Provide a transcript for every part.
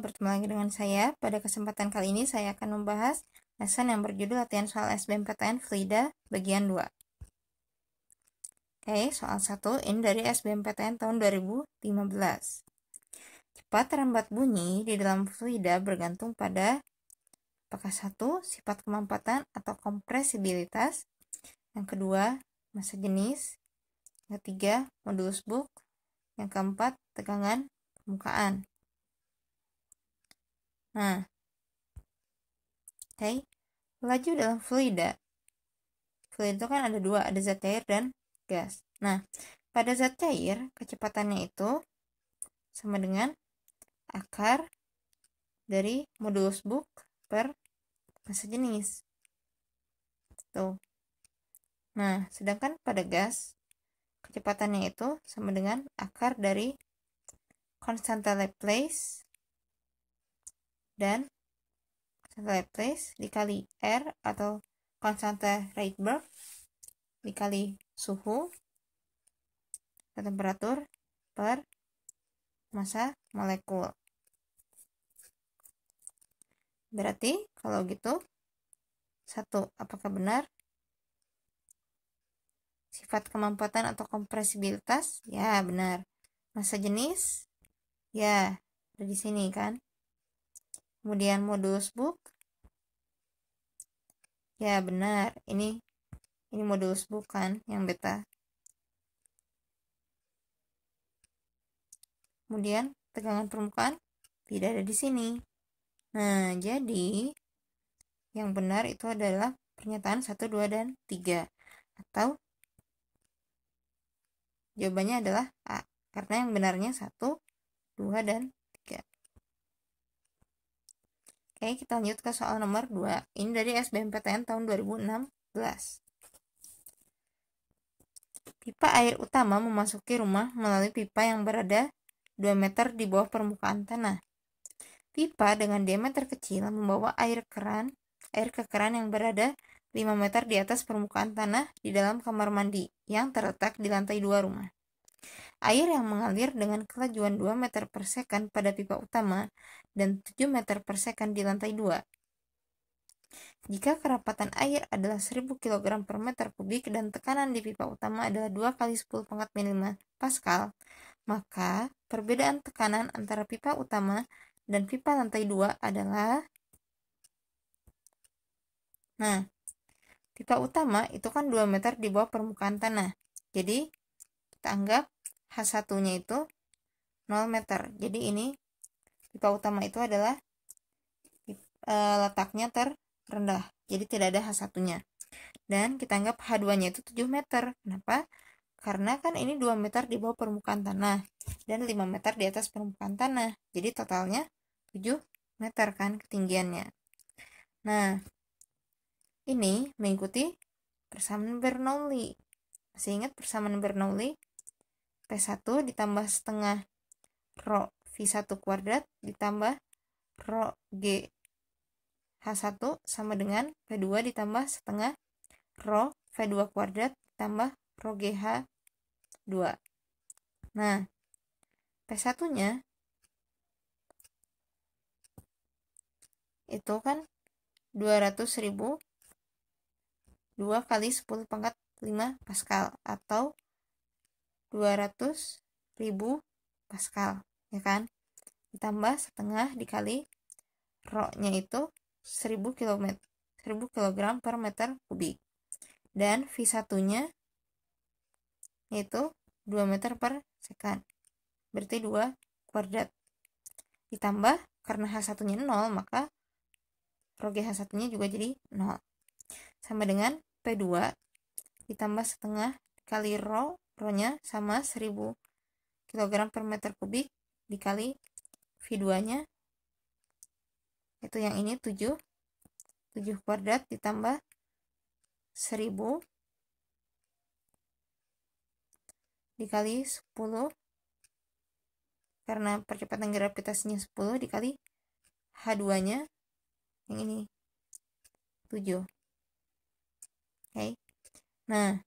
bertemu lagi dengan saya. Pada kesempatan kali ini saya akan membahas lesson yang berjudul latihan soal SBMPTN FLIDA bagian 2. Oke, soal 1 ini dari SBMPTN tahun 2015. Cepat terambat bunyi di dalam FLIDA bergantung pada apakah satu sifat kemampatan atau kompresibilitas, yang kedua masa jenis, yang ketiga modulus book, yang keempat tegangan permukaan. Nah, oke, okay. laju dalam fluida. fluida itu kan ada dua, ada zat cair dan gas. Nah, pada zat cair kecepatannya itu sama dengan akar dari modulus book per masa jenis. Tuh. Nah, sedangkan pada gas kecepatannya itu sama dengan akar dari konstanta Laplace dan Laplace dikali R atau konstanta Rydberg dikali suhu atau temperatur per massa molekul. Berarti kalau gitu satu apakah benar sifat kemampuan atau kompresibilitas? Ya, benar. Masa jenis? Ya, ada di sini kan kemudian modus book ya benar ini ini modus book kan yang beta kemudian tegangan permukaan tidak ada di sini nah jadi yang benar itu adalah pernyataan 1, 2, dan 3 atau jawabannya adalah A karena yang benarnya 1, 2, dan Oke, eh, kita lanjut ke soal nomor 2. Ini dari SBMPTN tahun 2016. Pipa air utama memasuki rumah melalui pipa yang berada 2 meter di bawah permukaan tanah. Pipa dengan diameter kecil membawa air keran, air ke keran yang berada 5 meter di atas permukaan tanah di dalam kamar mandi yang terletak di lantai 2 rumah. Air yang mengalir dengan kelajuan 2 meter per second pada pipa utama dan 7 meter per second di lantai 2. Jika kerapatan air adalah 1000 kg per meter kubik dan tekanan di pipa utama adalah 2 kali 10 pangkat minimal Pascal, maka perbedaan tekanan antara pipa utama dan pipa lantai 2 adalah Nah, pipa utama itu kan 2 meter di bawah permukaan tanah. Jadi, kita anggap H1-nya itu 0 meter. Jadi ini pipa utama itu adalah e, letaknya terendah. Jadi tidak ada H1-nya. Dan kita anggap H2-nya itu 7 meter. Kenapa? Karena kan ini 2 meter di bawah permukaan tanah dan 5 meter di atas permukaan tanah. Jadi totalnya 7 meter kan ketinggiannya. Nah, ini mengikuti persamaan Bernoulli. Masih ingat persamaan Bernoulli? P1 ditambah setengah Rho V1 kuadrat ditambah Rho G H1 sama dengan P2 ditambah setengah Rho V2 kuadrat ditambah Rho h 2. Nah, P1-nya itu kan 200.000 2 kali 10 pangkat 5 Pascal atau 200 ribu Pascal ya kan ditambah setengah dikali roknya itu 1000 km 1000 kg per meter kubik dan V1 nya yaitu 2 meter per sekan berarti 2 kuadrat ditambah karena H1 nya 0 maka rho H1 nya juga jadi 0 sama dengan P2 ditambah setengah kali rho Pro-nya sama 1000 kg per meter kubik dikali V2-nya. Itu yang ini 7. 7 kuadrat ditambah 1000 dikali 10 karena percepatan gravitasinya 10 dikali H2-nya yang ini 7. Oke. Okay. Nah,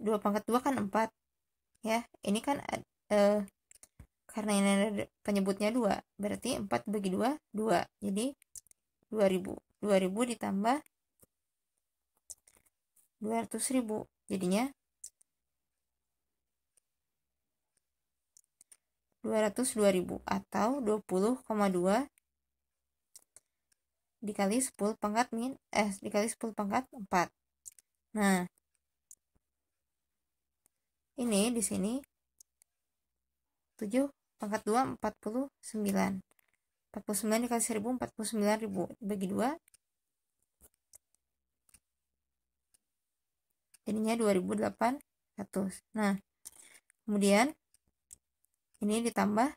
2 pangkat 2 kan 4 ya ini kan uh, karena ini ada penyebutnya 2 berarti 4 bagi 2 2 jadi 2000 2000 ditambah 200.000 jadinya 202.000 atau 20,2 dikali 10 pangkat min eh dikali 10 pangkat 4. Nah, ini di sini 7 pangkat 2 49 49 dikali 1000 49 ribu bagi 2 jadinya 2800 nah kemudian ini ditambah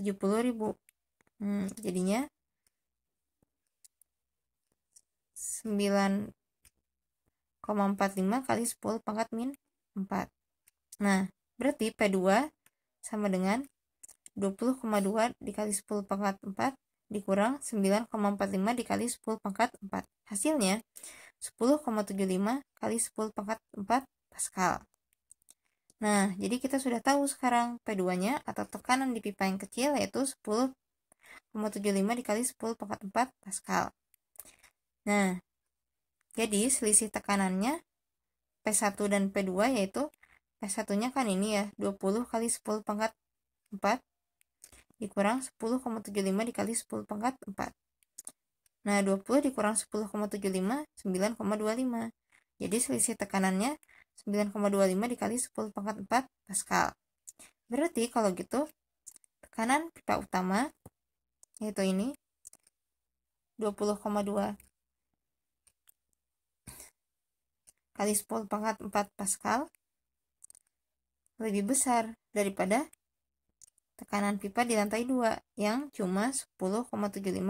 70 ribu hmm, jadinya 9,45 kali 10 pangkat min 4. Nah, berarti P2 sama dengan 20,2 dikali 10 pangkat 4 dikurang 9,45 dikali 10 pangkat 4. Hasilnya 10,75 kali 10 pangkat 4 Pascal. Nah, jadi kita sudah tahu sekarang P2-nya atau tekanan di pipa yang kecil yaitu 10,75 dikali 10 pangkat 4 Pascal. Nah, jadi selisih tekanannya P1 dan P2 yaitu P1 nya kan ini ya 20 kali 10 pangkat 4 dikurang 10,75 dikali 10 pangkat 4 nah 20 dikurang 10,75 9,25 jadi selisih tekanannya 9,25 dikali 10 pangkat 4 Pascal berarti kalau gitu tekanan pipa utama yaitu ini 20,2 kali 10 pangkat 4 Pascal lebih besar daripada tekanan pipa di lantai 2 yang cuma 10,75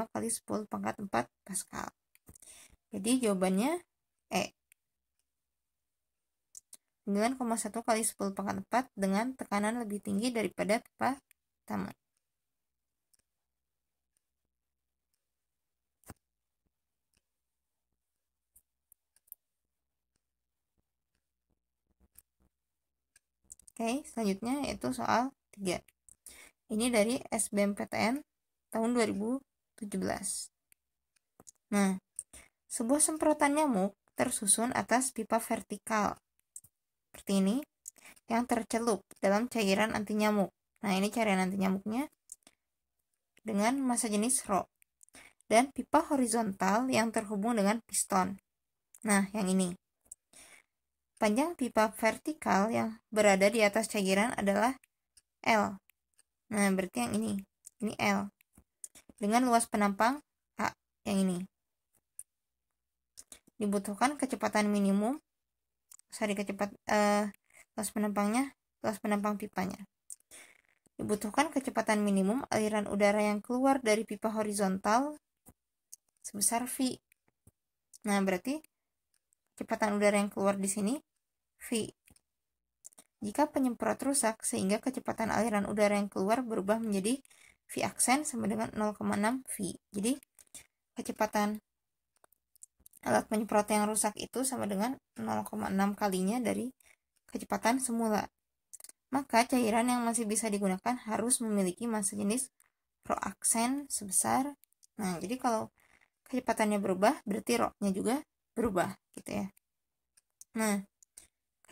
kali 10 pangkat 4 Pascal. Jadi jawabannya E. 9,1 kali 10 pangkat 4 dengan tekanan lebih tinggi daripada pipa pertama. Oke, selanjutnya yaitu soal 3. Ini dari SBMPTN tahun 2017. Nah, sebuah semprotan nyamuk tersusun atas pipa vertikal. Seperti ini, yang tercelup dalam cairan anti nyamuk. Nah, ini cairan anti nyamuknya dengan massa jenis rho. Dan pipa horizontal yang terhubung dengan piston. Nah, yang ini. Panjang pipa vertikal yang berada di atas cairan adalah L. Nah, berarti yang ini. Ini L. Dengan luas penampang A yang ini. Dibutuhkan kecepatan minimum sorry kecepat uh, luas penampangnya, luas penampang pipanya. Dibutuhkan kecepatan minimum aliran udara yang keluar dari pipa horizontal sebesar V. Nah, berarti kecepatan udara yang keluar di sini V. Jika penyemprot rusak sehingga kecepatan aliran udara yang keluar berubah menjadi V aksen sama dengan 0,6 V. Jadi kecepatan alat penyemprot yang rusak itu sama dengan 0,6 kalinya dari kecepatan semula. Maka cairan yang masih bisa digunakan harus memiliki massa jenis pro aksen sebesar Nah, jadi kalau kecepatannya berubah, berarti roknya juga berubah gitu ya. Nah,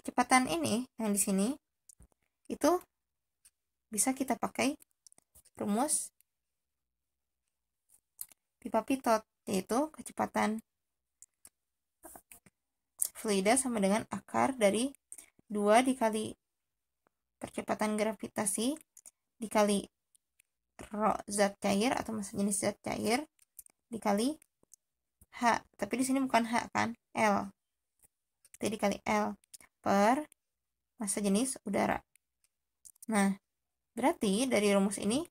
kecepatan ini yang di sini itu bisa kita pakai rumus pipa pitot yaitu kecepatan eh, fluida sama dengan akar dari dua dikali percepatan gravitasi dikali rho zat cair atau masa jenis zat cair dikali H tapi di sini bukan H kan L jadi kali L per massa jenis udara. Nah, berarti dari rumus ini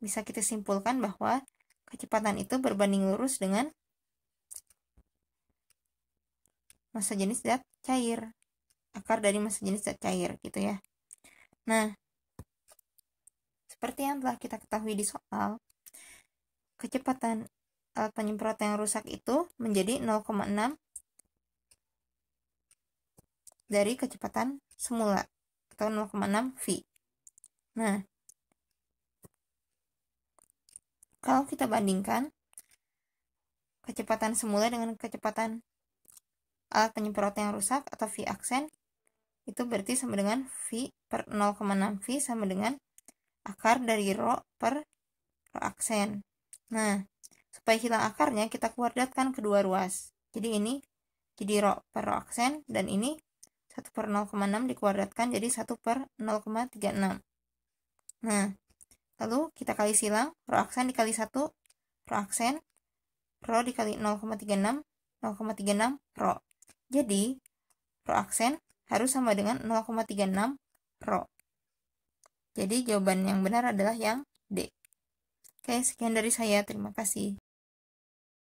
bisa kita simpulkan bahwa kecepatan itu berbanding lurus dengan masa jenis zat cair. Akar dari masa jenis zat cair gitu ya. Nah, seperti yang telah kita ketahui di soal, kecepatan alat penyemprot yang rusak itu menjadi 0,6 dari kecepatan semula atau 0,6 V. Nah, kalau kita bandingkan kecepatan semula dengan kecepatan alat penyemprot yang rusak atau V aksen itu berarti sama dengan V per 0,6 V sama dengan akar dari rho per rho aksen. Nah, supaya hilang akarnya kita kuadratkan kedua ruas. Jadi ini jadi rho per rho aksen dan ini 1 per 0,6 dikuadratkan jadi 1 per 0,36. Nah, lalu kita kali silang, roh aksen dikali 1, roh aksen, roh dikali 0,36, 0,36 roh. Jadi, roh aksen harus sama dengan 0,36 roh. Jadi, jawaban yang benar adalah yang D. Oke, sekian dari saya. Terima kasih.